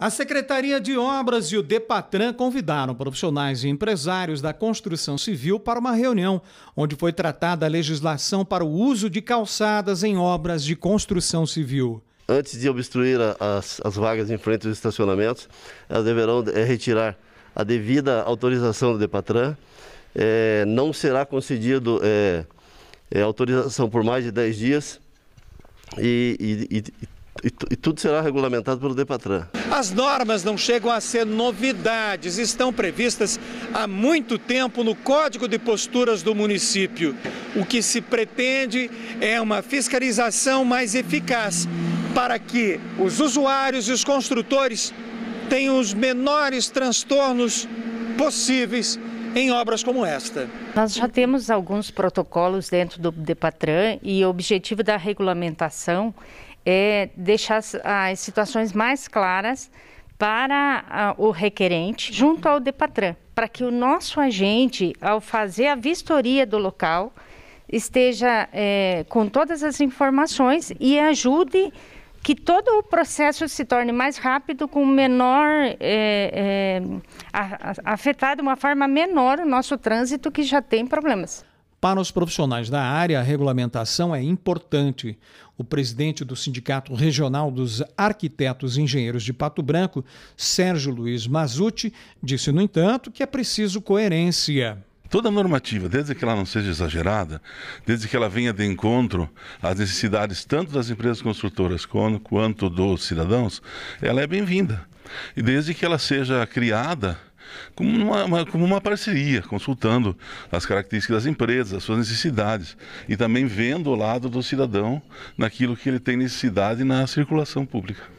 A Secretaria de Obras e o Depatran convidaram profissionais e empresários da construção civil para uma reunião, onde foi tratada a legislação para o uso de calçadas em obras de construção civil. Antes de obstruir as, as vagas em frente aos estacionamentos, elas deverão eh, retirar a devida autorização do Depatran. É, não será concedido é, autorização por mais de 10 dias e, e, e e, e tudo será regulamentado pelo DEPATRAN. As normas não chegam a ser novidades, estão previstas há muito tempo no Código de Posturas do município. O que se pretende é uma fiscalização mais eficaz para que os usuários e os construtores tenham os menores transtornos possíveis em obras como esta. Nós já temos alguns protocolos dentro do Depatran e o objetivo da regulamentação é deixar as, as situações mais claras para a, ah, o requerente junto ao Depatran, para que o nosso agente, ao fazer a vistoria do local, esteja é, com todas as informações e ajude que todo o processo se torne mais rápido, com menor é, é, afetar de uma forma menor o nosso trânsito que já tem problemas. Para os profissionais da área, a regulamentação é importante. O presidente do Sindicato Regional dos Arquitetos e Engenheiros de Pato Branco, Sérgio Luiz Mazuti, disse, no entanto, que é preciso coerência. Toda normativa, desde que ela não seja exagerada, desde que ela venha de encontro às necessidades tanto das empresas construtoras quanto, dos cidadãos, ela é bem-vinda. E desde que ela seja criada como uma, uma, como uma parceria, consultando as características das empresas, as suas necessidades e também vendo o lado do cidadão naquilo que ele tem necessidade na circulação pública.